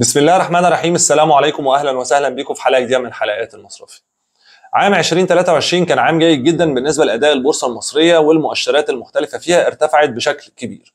بسم الله الرحمن الرحيم السلام عليكم واهلا وسهلا بكم في حلقه جديده من حلقات المصرفي. عام 2023 كان عام جيد جدا بالنسبه لاداء البورصه المصريه والمؤشرات المختلفه فيها ارتفعت بشكل كبير.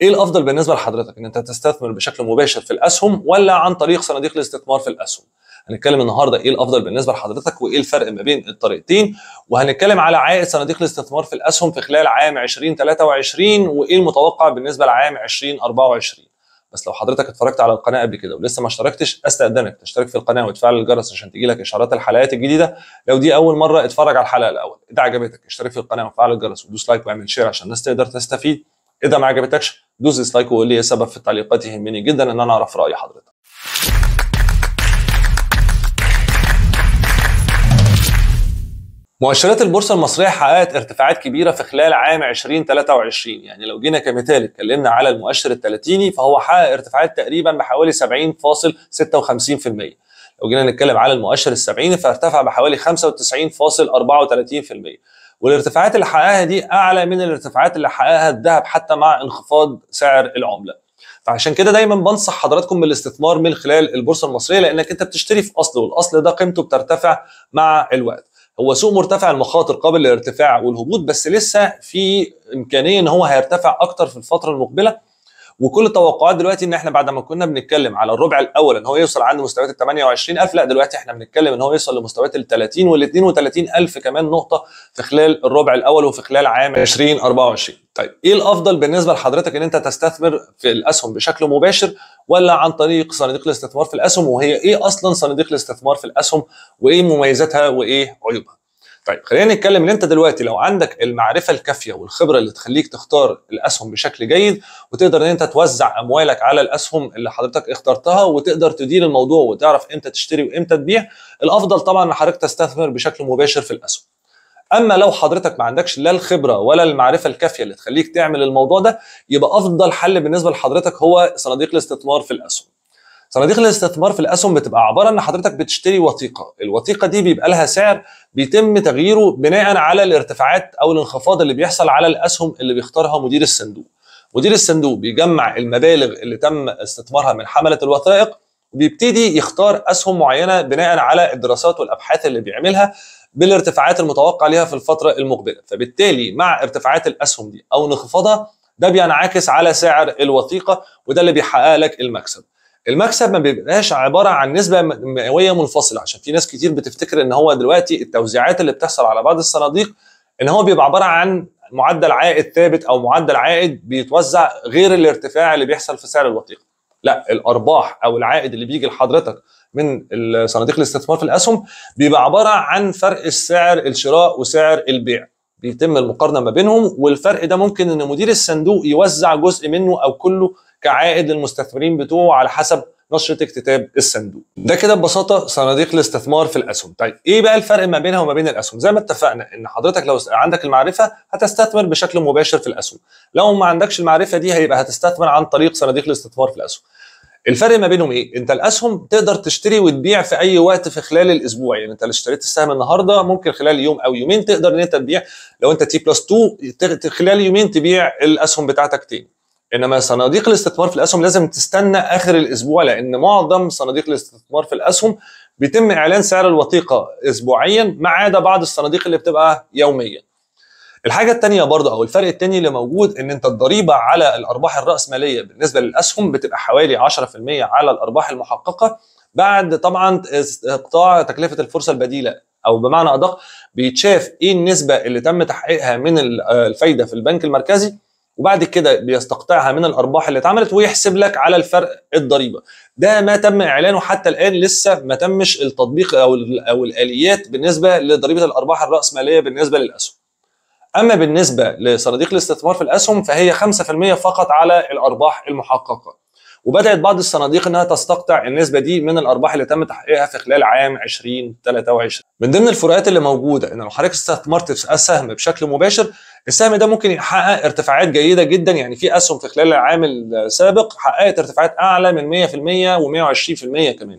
ايه الافضل بالنسبه لحضرتك ان انت تستثمر بشكل مباشر في الاسهم ولا عن طريق صناديق الاستثمار في الاسهم؟ هنتكلم النهارده ايه الافضل بالنسبه لحضرتك وايه الفرق ما بين الطريقتين وهنتكلم على عائد صناديق الاستثمار في الاسهم في خلال عام 2023 وايه المتوقع بالنسبه لعام 2024. بس لو حضرتك اتفرجت على القناه قبل كده ولسه ما اشتركتش استاذنك تشترك في القناه وتفعل الجرس عشان تيجي لك اشعارات الحلقات الجديده لو دي اول مره اتفرج على الحلقه الاول اذا عجبتك اشترك في القناه وفعل الجرس ودوس لايك واعمل شير عشان الناس تقدر تستفيد اذا ما عجبتكش دوس لايك وقول لي ايه السبب في التعليقات يهمني جدا ان انا اعرف راي حضرتك مؤشرات البورصه المصريه حققت ارتفاعات كبيره في خلال عام 2023 يعني لو جينا كمثال اتكلمنا على المؤشر التلاتيني فهو حقق ارتفاعات تقريبا بحوالي 70.56% لو جينا نتكلم على المؤشر السبعيني فارتفع بحوالي 95.34% والارتفاعات اللي حققها دي اعلى من الارتفاعات اللي حققها الذهب حتى مع انخفاض سعر العمله فعشان كده دايما بنصح حضراتكم بالاستثمار من خلال البورصه المصريه لانك انت بتشتري في اصل والاصل ده قيمته بترتفع مع الوقت هو سوق مرتفع المخاطر قابل للارتفاع والهبوط بس لسه في امكانيه ان هو هيرتفع اكتر في الفتره المقبله وكل التوقعات دلوقتي ان احنا بعد ما كنا بنتكلم على الربع الاول ان هو يوصل عند مستويات ال 28000 لا دلوقتي احنا بنتكلم ان هو يوصل لمستويات ال 30 وال 32000 كمان نقطه في خلال الربع الاول وفي خلال عام 2024 طيب ايه الافضل بالنسبه لحضرتك ان انت تستثمر في الاسهم بشكل مباشر ولا عن طريق صناديق الاستثمار في الاسهم وهي ايه اصلا صناديق الاستثمار في الاسهم وايه مميزاتها وايه عيوبها طيب خلينا نتكلم ان انت دلوقتي لو عندك المعرفه الكافيه والخبره اللي تخليك تختار الاسهم بشكل جيد وتقدر ان انت توزع اموالك على الاسهم اللي حضرتك اخترتها وتقدر تدير الموضوع وتعرف امتى تشتري وامتى تبيع الافضل طبعا ان حضرتك تستثمر بشكل مباشر في الاسهم اما لو حضرتك ما عندكش لا الخبره ولا المعرفه الكافيه اللي تخليك تعمل الموضوع ده يبقى افضل حل بالنسبه لحضرتك هو صناديق الاستثمار في الاسهم صناديق الاستثمار في الاسهم بتبقى عباره ان حضرتك بتشتري وثيقه الوثيقه دي بيبقى لها سعر بيتم تغييره بناء على الارتفاعات او الانخفاض اللي بيحصل على الاسهم اللي بيختارها مدير الصندوق مدير الصندوق بيجمع المبالغ اللي تم استثمارها من حمله الوثائق وبيبتدي يختار اسهم معينه بناء على الدراسات والابحاث اللي بيعملها بالارتفاعات المتوقع ليها في الفتره المقبله فبالتالي مع ارتفاعات الاسهم دي او انخفاضها ده بينعكس على سعر الوثيقه وده اللي بيحقق لك المكسب المكسب ما بيبقاش عباره عن نسبه مئويه منفصله عشان في ناس كتير بتفتكر ان هو دلوقتي التوزيعات اللي بتحصل على بعض الصناديق ان هو بيبقى عباره عن معدل عائد ثابت او معدل عائد بيتوزع غير الارتفاع اللي بيحصل في سعر الوثيقه لا الارباح او العائد اللي بيجي لحضرتك من صناديق الاستثمار في الاسهم بيبقى عباره عن فرق السعر الشراء وسعر البيع بيتم المقارنه ما بينهم والفرق ده ممكن ان مدير الصندوق يوزع جزء منه او كله كعائد للمستثمرين بتوعه على حسب نشرة اكتتاب الصندوق. ده كده ببساطة صناديق الاستثمار في الأسهم. طيب إيه بقى الفرق ما بينها وما بين الأسهم؟ زي ما اتفقنا إن حضرتك لو عندك المعرفة هتستثمر بشكل مباشر في الأسهم. لو ما عندكش المعرفة دي هيبقى هتستثمر عن طريق صناديق الاستثمار في الأسهم. الفرق ما بينهم ايه؟ انت الاسهم تقدر تشتري وتبيع في اي وقت في خلال الاسبوع يعني انت اللي اشتريت السهم النهارده ممكن خلال يوم او يومين تقدر ان انت تبيع لو انت تي بلس 2 خلال يومين تبيع الاسهم بتاعتك تاني. انما صناديق الاستثمار في الاسهم لازم تستنى اخر الاسبوع لان معظم صناديق الاستثمار في الاسهم بيتم اعلان سعر الوثيقه اسبوعيا ما عدا بعض الصناديق اللي بتبقى يوميا الحاجه الثانيه برضه او الفرق الثاني اللي موجود ان انت الضريبه على الارباح الراسماليه بالنسبه للاسهم بتبقى حوالي 10% على الارباح المحققه بعد طبعا اقطاع تكلفه الفرصه البديله او بمعنى ادق بيتشاف ايه النسبه اللي تم تحقيقها من الفايده في البنك المركزي وبعد كده بيستقطعها من الارباح اللي اتعملت ويحسب لك على الفرق الضريبه ده ما تم اعلانه حتى الان لسه ما تمش التطبيق او او الاليات بالنسبه لضريبه الارباح الراسماليه بالنسبه للاسهم اما بالنسبه لصناديق الاستثمار في الاسهم فهي 5% فقط على الارباح المحققه وبدات بعض الصناديق انها تستقطع النسبه دي من الارباح اللي تم تحقيقها في خلال عام 2023 من ضمن الفروقات اللي موجوده ان لو حضرتك استثمرت في السهم بشكل مباشر السهم ده ممكن يحقق ارتفاعات جيده جدا يعني في اسهم في خلال العام السابق حققت ارتفاعات اعلى من 100% و120% كمان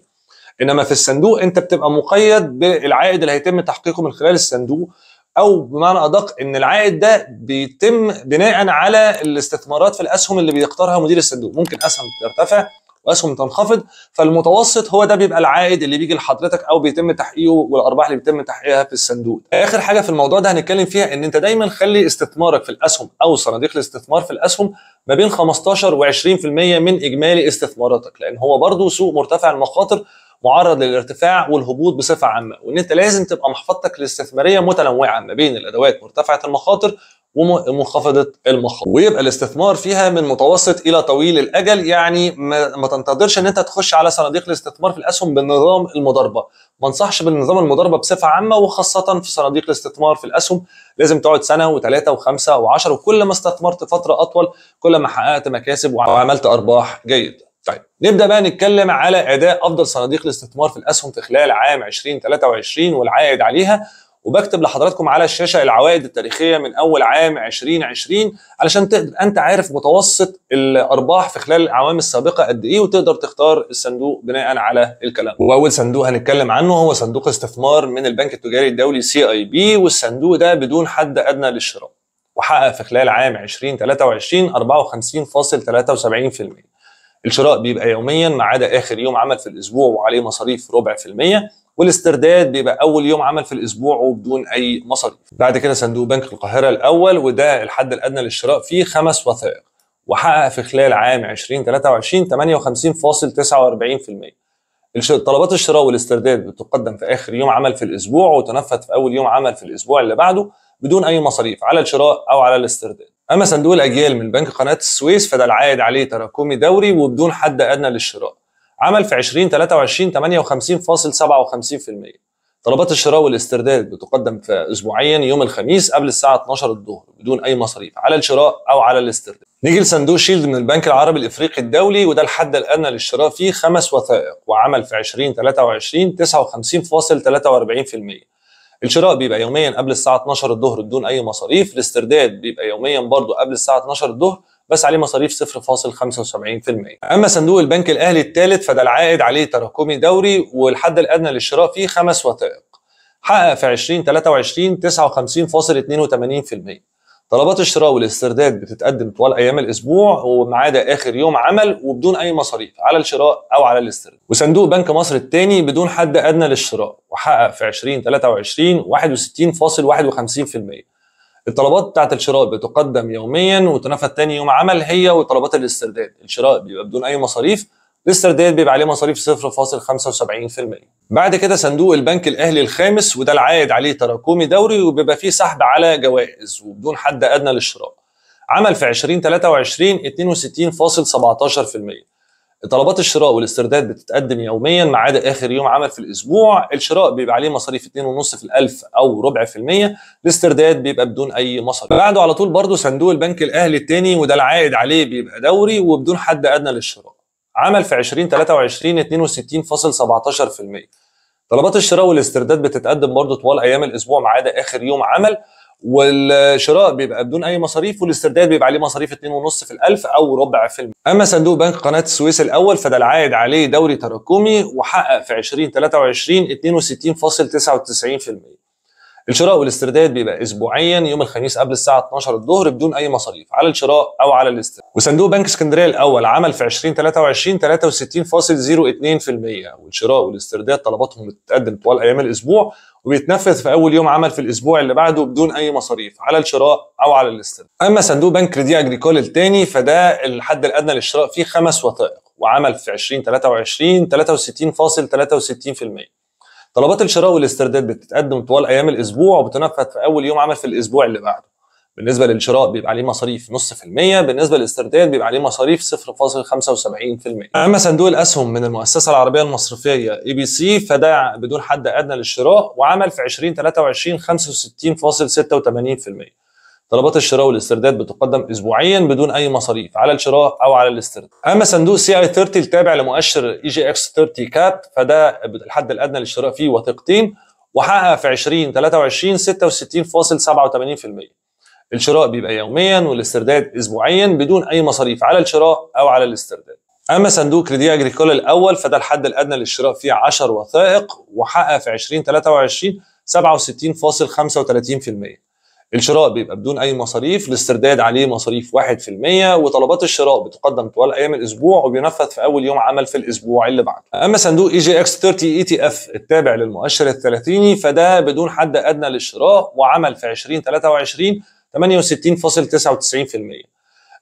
انما في الصندوق انت بتبقى مقيد بالعائد اللي هيتم تحقيقه من خلال الصندوق او بمعنى ادق ان العائد ده بيتم بناء على الاستثمارات في الاسهم اللي بيختارها مدير الصندوق ممكن اسهم ترتفع واسهم تنخفض فالمتوسط هو ده بيبقى العائد اللي بيجي لحضرتك او بيتم تحقيقه والارباح اللي بيتم تحقيقها في الصندوق اخر حاجه في الموضوع ده هنتكلم فيها ان انت دايما خلي استثمارك في الاسهم او صناديق الاستثمار في الاسهم ما بين 15 و20% من اجمالي استثماراتك لان هو برضه سوق مرتفع المخاطر معرض للارتفاع والهبوط بصفه عامه وان انت لازم تبقى محفظتك الاستثماريه متنوعه ما بين الادوات مرتفعه المخاطر ومنخفضه المخاطر ويبقى الاستثمار فيها من متوسط الى طويل الاجل يعني ما, ما تنتظرش ان انت تخش على صناديق الاستثمار في الاسهم بالنظام المضاربه ما انصحش بالنظام المضاربه بصفه عامه وخاصه في صناديق الاستثمار في الاسهم لازم تقعد سنه وثلاثه وخمسه وعشر وكل ما استثمرت فتره اطول كل ما حققت مكاسب وعملت ارباح جيده طيب نبدا بقى نتكلم على اداء افضل صناديق الاستثمار في الاسهم في خلال عام 2023 والعائد عليها وبكتب لحضراتكم على الشاشه العوائد التاريخيه من اول عام 2020 علشان تقدر انت عارف متوسط الارباح في خلال الاعوام السابقه قد ايه وتقدر تختار الصندوق بناء على الكلام. واول صندوق هنتكلم عنه هو صندوق استثمار من البنك التجاري الدولي سي اي بي والصندوق ده بدون حد ادنى للشراء وحقق في خلال عام 2023 54.73% الشراء بيبقى يوميا ما عدا اخر يوم عمل في الاسبوع وعليه مصاريف ربع في المية والاسترداد بيبقى اول يوم عمل في الاسبوع وبدون اي مصاريف بعد كده صندوق بنك القاهره الاول وده الحد الادنى للشراء فيه خمس وثائق وحقق في خلال عام 2023 58.49% طلبات الشراء والاسترداد بتقدم في اخر يوم عمل في الاسبوع وتنفذ في اول يوم عمل في الاسبوع اللي بعده بدون اي مصاريف على الشراء او على الاسترداد اما صندوق الاجيال من بنك قناه السويس فده العائد عليه تراكمي دوري وبدون حد ادنى للشراء عمل في 2023 58.57% طلبات الشراء والاسترداد بتقدم في اسبوعيا يوم الخميس قبل الساعه 12 الظهر بدون اي مصاريف على الشراء او على الاسترداد نيجي لصندوق شيلد من البنك العربي الافريقي الدولي وده الحد الادنى للشراء فيه خمس وثائق وعمل في 2023 59.43% الشراء بيبقى يوميا قبل الساعه 12 الظهر بدون اي مصاريف الاسترداد بيبقى يوميا برضو قبل الساعه 12 الظهر بس عليه مصاريف 0.75% اما صندوق البنك الاهلي الثالث فده العائد عليه تراكمي دوري والحد الادنى للشراء فيه خمس وثائق حقق في 2023 59.82% طلبات الشراء والاسترداد بتتقدم طوال ايام الاسبوع وما عدا اخر يوم عمل وبدون اي مصاريف على الشراء او على الاسترداد وصندوق بنك مصر الثاني بدون حد ادنى للشراء وحقق في 2023 61.51% الطلبات بتاعت الشراء بتقدم يوميا وتنفذ تاني يوم عمل هي وطلبات الاسترداد الشراء بيبقى بدون اي مصاريف الاستر ديت بيبقى عليه مصاريف 0.75% بعد كده صندوق البنك الاهلي الخامس وده العائد عليه تراكمي دوري وبيبقى فيه سحب على جوائز وبدون حد ادنى للشراء عمل في 2023 62.17% طلبات الشراء والاسترداد بتتقدم يوميا ما عدا اخر يوم عمل في الاسبوع الشراء بيبقى عليه مصاريف 2.5 في الالف او ربع في المية الاسترداد بيبقى بدون اي مصاريف بعده على طول برضه صندوق البنك الاهلي الثاني وده العائد عليه بيبقى دوري وبدون حد ادنى للشراء عمل في 2023 62.17% طلبات الشراء والاسترداد بتتقدم برضه طوال ايام الاسبوع ما عدا اخر يوم عمل والشراء بيبقى بدون اي مصاريف والاسترداد بيبقى عليه مصاريف 2.5 في الالف او ربع في المية. اما صندوق بنك قناه السويس الاول فده العائد عليه دوري تراكمي وحقق في 2023 62.99% الشراء والاسترداد بيبقى اسبوعيا يوم الخميس قبل الساعه 12 الظهر بدون اي مصاريف على الشراء او على الاسترداد وصندوق بنك اسكندريه الاول عمل في 2023 63.02% والشراء والاسترداد طلباتهم بتتقدم طوال ايام الاسبوع وبيتنفذ في اول يوم عمل في الاسبوع اللي بعده بدون اي مصاريف على الشراء او على الاسترداد اما صندوق بنك كريدي اجريكول الثاني فده الحد الادنى للشراء فيه خمس وثائق وعمل في 2023 63.63% طلبات الشراء والاسترداد بتتقدم طوال ايام الاسبوع وبتنفذ في اول يوم عمل في الاسبوع اللي بعده بالنسبه للشراء بيبقى عليه مصاريف نص في المية بالنسبه للاسترداد بيبقى عليه مصاريف 0.75% اما صندوق الاسهم من المؤسسه العربيه المصرفيه اي بي سي فده بدون حد ادنى للشراء وعمل في 2023 65.86% طلبات الشراء والاسترداد بتقدم اسبوعيا بدون اي مصاريف على الشراء او على الاسترداد اما صندوق سي اي 30 التابع لمؤشر اي جي اكس 30 كاب فده الحد الادنى للشراء فيه وثيقتين وحقق في 2023 66.87% الشراء بيبقى يوميا والاسترداد اسبوعيا بدون اي مصاريف على الشراء او على الاسترداد اما صندوق كريدي اجريكولا الاول فده الحد الادنى للشراء فيه 10 وثائق وحقق في 2023 67.35% الشراء بيبقى بدون اي مصاريف الاسترداد عليه مصاريف 1% وطلبات الشراء بتقدم طوال ايام الاسبوع وبينفذ في اول يوم عمل في الاسبوع اللي بعده اما صندوق اي جي اكس 30 اي تي اف التابع للمؤشر الثلاثيني فده بدون حد ادنى للشراء وعمل في 2023 68.99%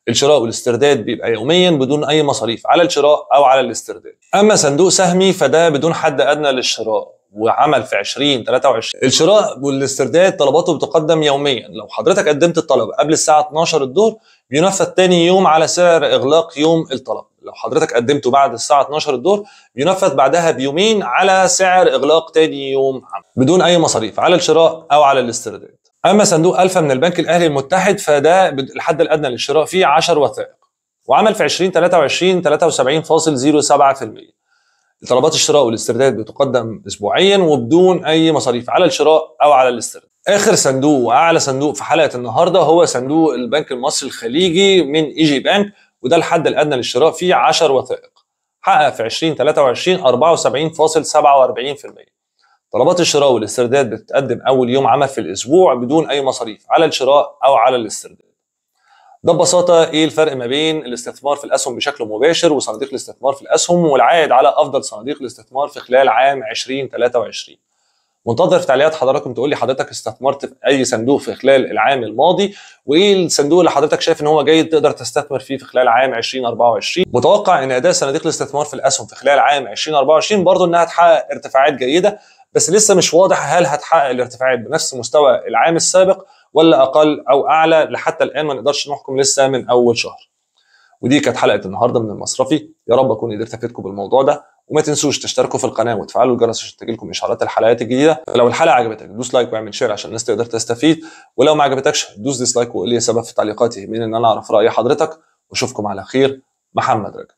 الشراء والاسترداد بيبقى يوميا بدون اي مصاريف على الشراء او على الاسترداد اما صندوق سهمي فده بدون حد ادنى للشراء وعمل في 20 23 الشراء والاسترداد طلباته بتقدم يوميا لو حضرتك قدمت الطلب قبل الساعه 12 الظهر بينفذ تاني يوم على سعر اغلاق يوم الطلب لو حضرتك قدمته بعد الساعه 12 الظهر بينفذ بعدها بيومين على سعر اغلاق تاني يوم عمل بدون اي مصاريف على الشراء او على الاسترداد اما صندوق الفا من البنك الاهلي المتحد فده الحد الادنى للشراء فيه 10 وثائق وعمل في 2023 73.07% طلبات الشراء والاسترداد بتقدم اسبوعيا وبدون اي مصاريف على الشراء او على الاسترداد اخر صندوق واعلى صندوق في حلقه النهارده هو صندوق البنك المصري الخليجي من اي جي بانك وده الحد الادنى للشراء فيه 10 وثائق حقق في 2023 74.47% طلبات الشراء والاسترداد بتتقدم اول يوم عمل في الاسبوع بدون اي مصاريف على الشراء او على الاسترداد ده ببساطه ايه الفرق ما بين الاستثمار في الاسهم بشكل مباشر وصناديق الاستثمار في الاسهم والعائد على افضل صناديق الاستثمار في خلال عام 2023 منتظر في تعليقات حضراتكم تقول لي حضرتك استثمرت في اي صندوق في خلال العام الماضي وايه الصندوق اللي حضرتك شايف ان هو جيد تقدر تستثمر فيه في خلال عام 2024 متوقع ان اداء صناديق الاستثمار في الاسهم في خلال عام 2024 برضه انها تحقق ارتفاعات جيده بس لسه مش واضح هل هتحقق الارتفاعات بنفس مستوى العام السابق ولا اقل او اعلى لحتى الان ما نقدرش نحكم لسه من اول شهر ودي كانت حلقه النهارده من المصرفي يا رب اكون قدرت افيدكم بالموضوع ده وما تنسوش تشتركوا في القناه وتفعلوا الجرس عشان تجيلكم اشعارات الحلقات الجديده لو الحلقه عجبتك دوس لايك واعمل شير عشان الناس تقدر تستفيد ولو ما عجبتكش دوس ديسلايك وقول لي سبب في تعليقاتي من ان انا اعرف راي حضرتك واشوفكم على خير محمد رجب